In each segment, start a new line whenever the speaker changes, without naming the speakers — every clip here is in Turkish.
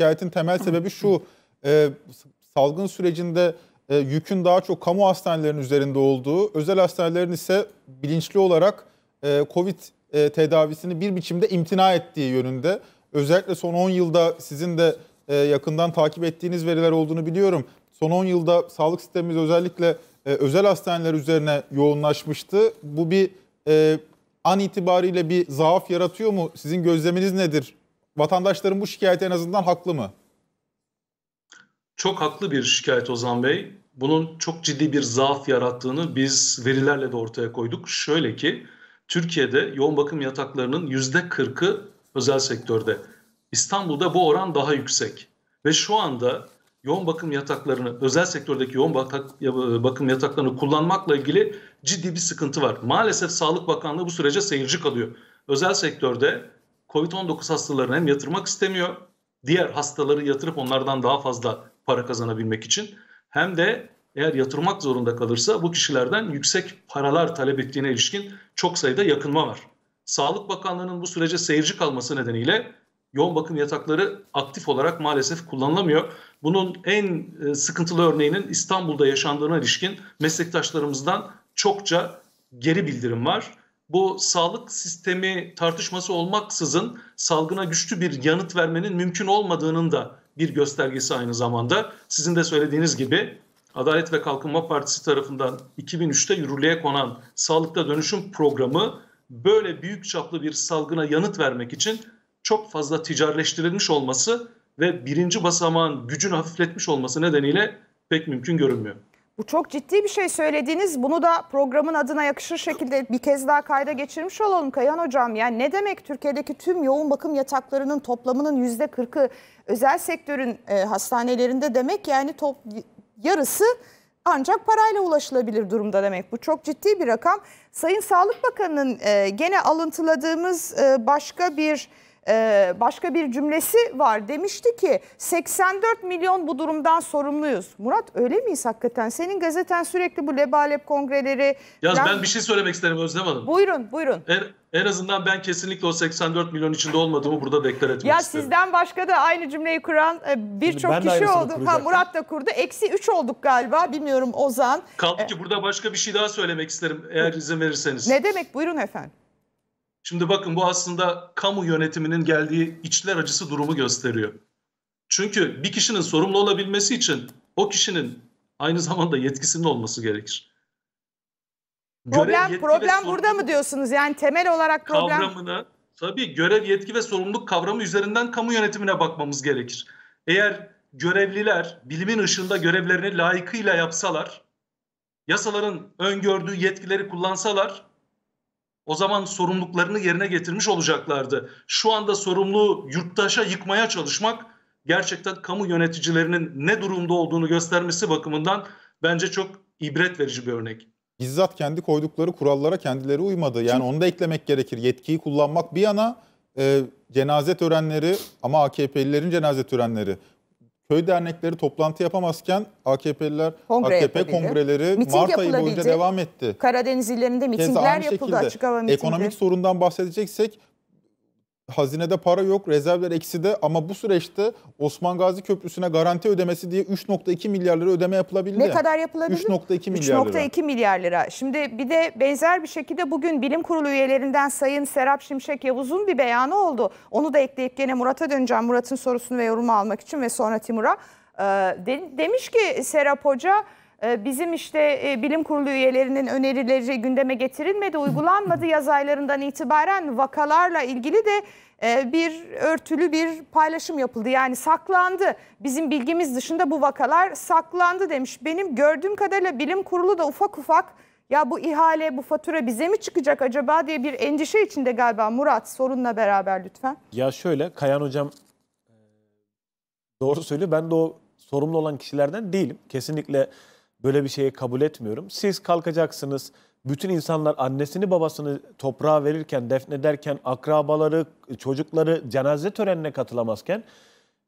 şikayetin temel sebebi şu. E, salgın sürecinde e, yükün daha çok kamu hastanelerinin üzerinde olduğu, özel hastanelerin ise bilinçli olarak e, COVID e, tedavisini bir biçimde imtina ettiği yönünde. Özellikle son 10 yılda sizin de e, yakından takip ettiğiniz veriler olduğunu biliyorum. Son 10 yılda sağlık sistemimiz özellikle e, özel hastaneler üzerine yoğunlaşmıştı. Bu bir e, an itibariyle bir zaaf yaratıyor mu? Sizin gözleminiz nedir Vatandaşların bu şikayeti en azından haklı mı?
Çok haklı bir şikayet Ozan Bey. Bunun çok ciddi bir zaaf yarattığını biz verilerle de ortaya koyduk. Şöyle ki Türkiye'de yoğun bakım yataklarının yüzde %40'ı özel sektörde. İstanbul'da bu oran daha yüksek. Ve şu anda yoğun bakım yataklarını, özel sektördeki yoğun bakım yataklarını kullanmakla ilgili ciddi bir sıkıntı var. Maalesef Sağlık Bakanlığı bu sürece seyirci kalıyor. Özel sektörde COVID-19 hastalarını hem yatırmak istemiyor, diğer hastaları yatırıp onlardan daha fazla para kazanabilmek için hem de eğer yatırmak zorunda kalırsa bu kişilerden yüksek paralar talep ettiğine ilişkin çok sayıda yakınma var. Sağlık Bakanlığı'nın bu sürece seyirci kalması nedeniyle yoğun bakım yatakları aktif olarak maalesef kullanılamıyor. Bunun en e, sıkıntılı örneğinin İstanbul'da yaşandığına ilişkin meslektaşlarımızdan çokça geri bildirim var bu sağlık sistemi tartışması olmaksızın salgına güçlü bir yanıt vermenin mümkün olmadığının da bir göstergesi aynı zamanda. Sizin de söylediğiniz gibi Adalet ve Kalkınma Partisi tarafından 2003'te yürürlüğe konan sağlıkta dönüşüm programı böyle büyük çaplı bir salgına yanıt vermek için çok fazla ticaretleştirilmiş olması ve birinci basamağın gücünü hafifletmiş olması nedeniyle pek mümkün görünmüyor.
Bu çok ciddi bir şey söylediğiniz. Bunu da programın adına yakışır şekilde bir kez daha kayda geçirmiş olalım Kayan Hocam. Yani ne demek Türkiye'deki tüm yoğun bakım yataklarının toplamının yüzde %40'ı özel sektörün e, hastanelerinde demek yani top, yarısı ancak parayla ulaşılabilir durumda demek. Bu çok ciddi bir rakam. Sayın Sağlık Bakanı'nın e, gene alıntıladığımız e, başka bir ee, başka bir cümlesi var. Demişti ki 84 milyon bu durumdan sorumluyuz. Murat öyle miyiz hakikaten? Senin gazeten sürekli bu lebalep kongreleri... Yaz ben, ben bir
şey söylemek isterim Özlem Hanım.
Buyurun buyurun.
En, en azından ben kesinlikle o 84 milyon içinde olmadığımı burada deklar etmek ya isterim.
Sizden başka da aynı cümleyi kuran e, birçok kişi oldu. Ha, Murat da kurdu. Eksi 3 olduk galiba bilmiyorum Ozan.
Kaldı e, ki ee, burada başka bir şey daha söylemek isterim eğer izin verirseniz. Ne
demek buyurun efendim.
Şimdi bakın bu aslında kamu yönetiminin geldiği içler acısı durumu gösteriyor. Çünkü bir kişinin sorumlu olabilmesi için o kişinin aynı zamanda yetkisinin olması gerekir. Görev, problem problem burada
mı diyorsunuz? Yani temel olarak problem
kavramını tabii görev, yetki ve sorumluluk kavramı üzerinden kamu yönetimine bakmamız gerekir. Eğer görevliler bilimin ışığında görevlerini layıkıyla yapsalar, yasaların öngördüğü yetkileri kullansalar o zaman sorumluluklarını yerine getirmiş olacaklardı. Şu anda sorumlu yurttaşa yıkmaya çalışmak gerçekten kamu yöneticilerinin ne durumda olduğunu göstermesi bakımından bence çok ibret verici bir örnek.
Bizzat kendi koydukları kurallara kendileri uymadı. Yani onu da eklemek gerekir. Yetkiyi kullanmak bir yana e, cenaze törenleri ama AKP'lilerin cenaze törenleri köy dernekleri toplantı yapamazken AKP'liler Kongre AKP yapabildi. kongreleri Miting Mart ayı boyunca devam etti.
Karadeniz illerinde mitingler yapıldı şekilde, açık hava mitingi. Ekonomik
sorundan bahsedeceksek hazinede para yok, rezervler eksi de ama bu süreçte Osman Gazi Köprüsü'ne garanti ödemesi diye 3.2 milyar lira ödeme yapılabildi. Ne kadar yapılabildi? 3.2 milyar 3.2 lira. 3.2
milyar lira. Şimdi bir de benzer bir şekilde bugün bilim kurulu üyelerinden Sayın Serap Şimşek Yavuz'un bir beyanı oldu. Onu da ekleyip gene Murat'a döneceğim. Murat'ın sorusunu ve yorumu almak için ve sonra Timur'a. Ee, demiş ki Serap Hoca ee, bizim işte e, bilim kurulu üyelerinin önerileri gündeme getirilmedi, uygulanmadı yaz aylarından itibaren vakalarla ilgili de e, bir örtülü bir paylaşım yapıldı. Yani saklandı. Bizim bilgimiz dışında bu vakalar saklandı demiş. Benim gördüğüm kadarıyla bilim kurulu da ufak ufak ya bu ihale, bu fatura bize mi çıkacak acaba diye bir endişe içinde galiba Murat sorunla beraber lütfen.
Ya şöyle Kayan hocam e, doğru söylüyor. Ben de o sorumlu olan kişilerden değilim. Kesinlikle böyle bir şeyi kabul etmiyorum. Siz kalkacaksınız, bütün insanlar annesini babasını toprağa verirken, defnederken, akrabaları, çocukları cenaze törenine katılamazken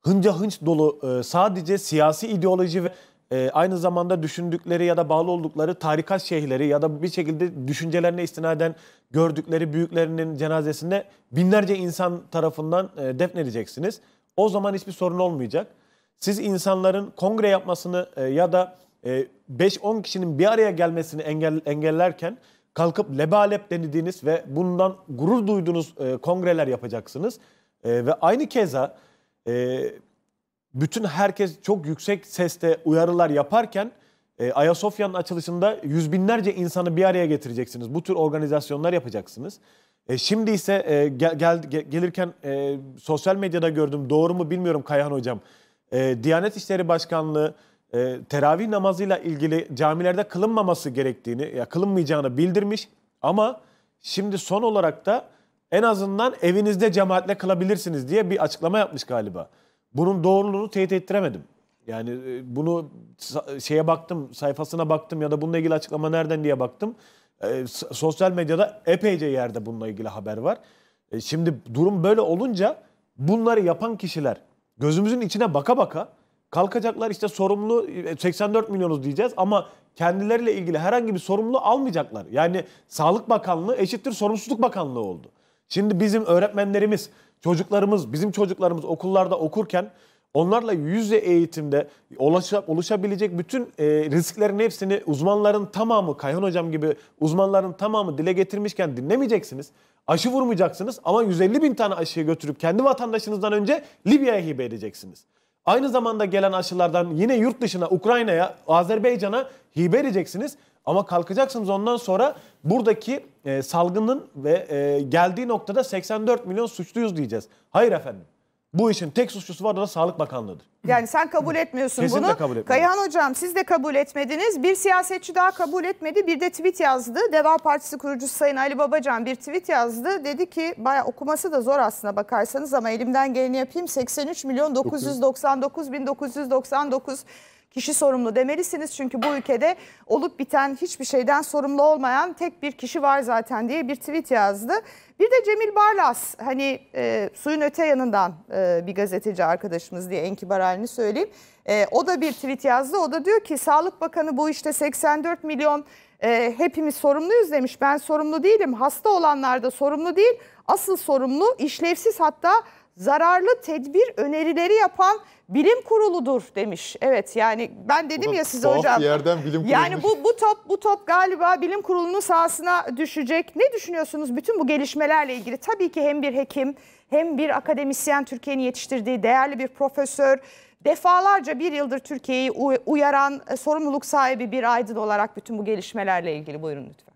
hınca hınç dolu e, sadece siyasi ideoloji ve e, aynı zamanda düşündükleri ya da bağlı oldukları tarikat şeyhleri ya da bir şekilde düşüncelerine istinaden gördükleri büyüklerinin cenazesinde binlerce insan tarafından e, defnedeceksiniz. O zaman hiçbir sorun olmayacak. Siz insanların kongre yapmasını ya da 5-10 ee, kişinin bir araya gelmesini engel, engellerken kalkıp lebalep denildiğiniz ve bundan gurur duyduğunuz e, kongreler yapacaksınız. E, ve aynı keza e, bütün herkes çok yüksek seste uyarılar yaparken e, Ayasofya'nın açılışında yüz binlerce insanı bir araya getireceksiniz. Bu tür organizasyonlar yapacaksınız. E, şimdi ise e, gel, gel, gelirken e, sosyal medyada gördüm. Doğru mu bilmiyorum Kayhan Hocam. E, Diyanet İşleri Başkanlığı e, teravih namazıyla ilgili camilerde kılınmaması gerektiğini, ya kılınmayacağını bildirmiş. Ama şimdi son olarak da en azından evinizde cemaatle kılabilirsiniz diye bir açıklama yapmış galiba. Bunun doğruluğunu teyit ettiremedim. Yani e, bunu şeye baktım, sayfasına baktım ya da bununla ilgili açıklama nereden diye baktım. E, sosyal medyada epeyce yerde bununla ilgili haber var. E, şimdi durum böyle olunca bunları yapan kişiler gözümüzün içine baka baka Kalkacaklar işte sorumlu 84 e, milyonuz diyeceğiz ama kendileriyle ilgili herhangi bir sorumlu almayacaklar. Yani Sağlık Bakanlığı eşittir Sorumsuzluk Bakanlığı oldu. Şimdi bizim öğretmenlerimiz, çocuklarımız, bizim çocuklarımız okullarda okurken onlarla yüz eğitimde ulaşa, oluşabilecek bütün e, risklerin hepsini uzmanların tamamı, Kayhan Hocam gibi uzmanların tamamı dile getirmişken dinlemeyeceksiniz. Aşı vurmayacaksınız ama 150 bin tane aşıyı götürüp kendi vatandaşınızdan önce Libya'ya hibe edeceksiniz. Aynı zamanda gelen aşılardan yine yurt dışına, Ukrayna'ya, Azerbaycan'a hibe edeceksiniz. Ama kalkacaksınız ondan sonra buradaki e, salgının ve e, geldiği noktada 84 milyon suçluyuz diyeceğiz. Hayır efendim. Bu işin tek suçlusu var da Sağlık Bakanlığı'dır.
Yani sen kabul etmiyorsun Kesinlikle bunu. kabul etmiyorum. Kayahan Hocam siz de kabul etmediniz. Bir siyasetçi daha kabul etmedi. Bir de tweet yazdı. Deva Partisi kurucusu Sayın Ali Babacan bir tweet yazdı. Dedi ki baya okuması da zor aslında bakarsanız ama elimden geleni yapayım. 83 milyon 999 bin 999 kişi sorumlu demelisiniz. Çünkü bu ülkede olup biten hiçbir şeyden sorumlu olmayan tek bir kişi var zaten diye bir tweet yazdı. Bir de Cemil Barlas hani e, suyun öte yanından e, bir gazeteci arkadaşımız diye en kibar halini söyleyeyim. E, o da bir tweet yazdı. O da diyor ki Sağlık Bakanı bu işte 84 milyon e, hepimiz sorumluyuz demiş. Ben sorumlu değilim. Hasta olanlar da sorumlu değil. Asıl sorumlu işlevsiz hatta zararlı tedbir önerileri yapan bilim kuruludur demiş. Evet yani ben dedim Bunu ya size hocam. yerden bilim Yani bu bu top bu top galiba bilim kurulunun sahasına düşecek. Ne düşünüyorsunuz bütün bu gelişmelerle ilgili? Tabii ki hem bir hekim hem bir akademisyen Türkiye'nin yetiştirdiği değerli bir profesör defalarca bir yıldır Türkiye'yi uyaran e, sorumluluk sahibi bir aydın olarak bütün bu gelişmelerle ilgili buyurun lütfen.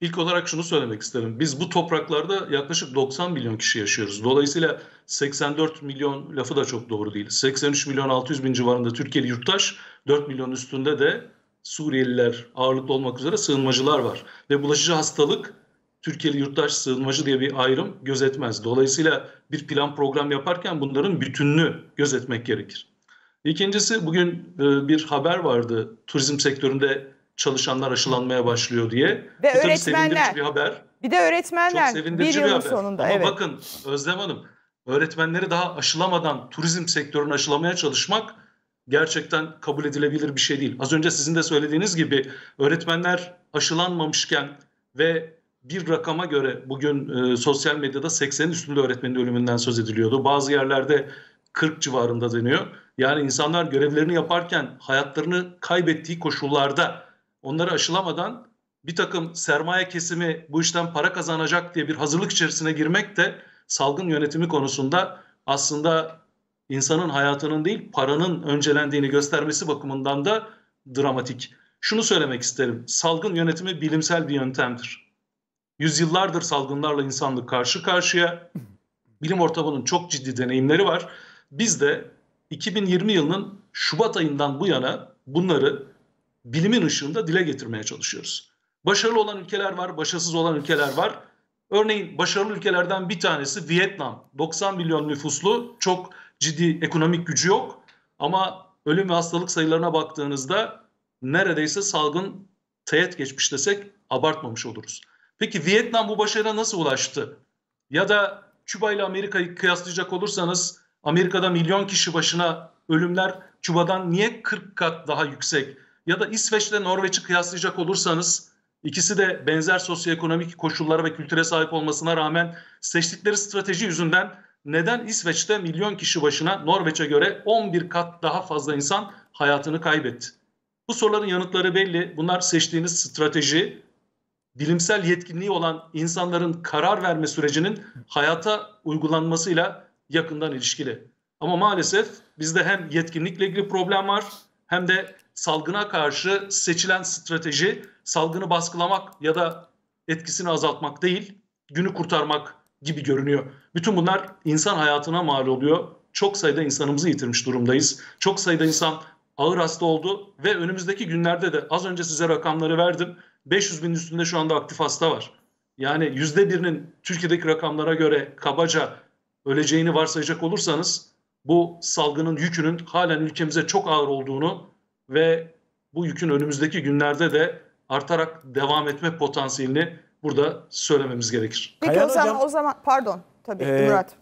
İlk olarak şunu söylemek isterim. Biz bu topraklarda yaklaşık 90 milyon kişi yaşıyoruz. Dolayısıyla 84 milyon lafı da çok doğru değil. 83 milyon 600 bin civarında Türkiye'li yurttaş, 4 milyon üstünde de Suriyeliler ağırlıklı olmak üzere sığınmacılar var. Ve bulaşıcı hastalık Türkiye'li yurttaş sığınmacı diye bir ayrım gözetmez. Dolayısıyla bir plan program yaparken bunların bütününü gözetmek gerekir. İkincisi bugün e, bir haber vardı turizm sektöründe çalışanlar aşılanmaya başlıyor diye. Ve Bu öğretmenler. bir haber.
Bir de öğretmenler. Çok sevindirici bir yılın bir haber. sonunda. Ama evet.
bakın Özlem Hanım öğretmenleri daha aşılamadan turizm sektörünü aşılamaya çalışmak gerçekten kabul edilebilir bir şey değil. Az önce sizin de söylediğiniz gibi öğretmenler aşılanmamışken ve bir rakama göre bugün e, sosyal medyada 80'in üstünde öğretmenin ölümünden söz ediliyordu. Bazı yerlerde 40 civarında deniyor. Yani insanlar görevlerini yaparken hayatlarını kaybettiği koşullarda onları aşılamadan bir takım sermaye kesimi bu işten para kazanacak diye bir hazırlık içerisine girmek de salgın yönetimi konusunda aslında insanın hayatının değil paranın öncelendiğini göstermesi bakımından da dramatik. Şunu söylemek isterim. Salgın yönetimi bilimsel bir yöntemdir. Yüzyıllardır salgınlarla insanlık karşı karşıya. Bilim ortamının çok ciddi deneyimleri var. Biz de 2020 yılının Şubat ayından bu yana bunları bilimin ışığında dile getirmeye çalışıyoruz. Başarılı olan ülkeler var, başarısız olan ülkeler var. Örneğin başarılı ülkelerden bir tanesi Vietnam. 90 milyon nüfuslu, çok ciddi ekonomik gücü yok ama ölüm ve hastalık sayılarına baktığınızda neredeyse salgın teğet geçmiş desek abartmamış oluruz. Peki Vietnam bu başarıya nasıl ulaştı? Ya da Küba ile Amerika'yı kıyaslayacak olursanız Amerika'da milyon kişi başına ölümler Küba'dan niye 40 kat daha yüksek? ya da İsveç'le Norveç'i kıyaslayacak olursanız ikisi de benzer sosyoekonomik koşullara ve kültüre sahip olmasına rağmen seçtikleri strateji yüzünden neden İsveç'te milyon kişi başına Norveç'e göre 11 kat daha fazla insan hayatını kaybetti? Bu soruların yanıtları belli. Bunlar seçtiğiniz strateji, bilimsel yetkinliği olan insanların karar verme sürecinin hayata uygulanmasıyla yakından ilişkili. Ama maalesef bizde hem yetkinlikle ilgili problem var hem de salgına karşı seçilen strateji salgını baskılamak ya da etkisini azaltmak değil, günü kurtarmak gibi görünüyor. Bütün bunlar insan hayatına mal oluyor. Çok sayıda insanımızı yitirmiş durumdayız. Çok sayıda insan ağır hasta oldu ve önümüzdeki günlerde de az önce size rakamları verdim. 500 bin üstünde şu anda aktif hasta var. Yani yüzde birinin Türkiye'deki rakamlara göre kabaca öleceğini varsayacak olursanız bu salgının yükünün halen ülkemize çok ağır olduğunu ve bu yükün önümüzdeki günlerde de artarak devam etme potansiyelini burada söylememiz gerekir.
Peki Kayan o zaman, hocam, o zaman pardon tabii ee, Murat.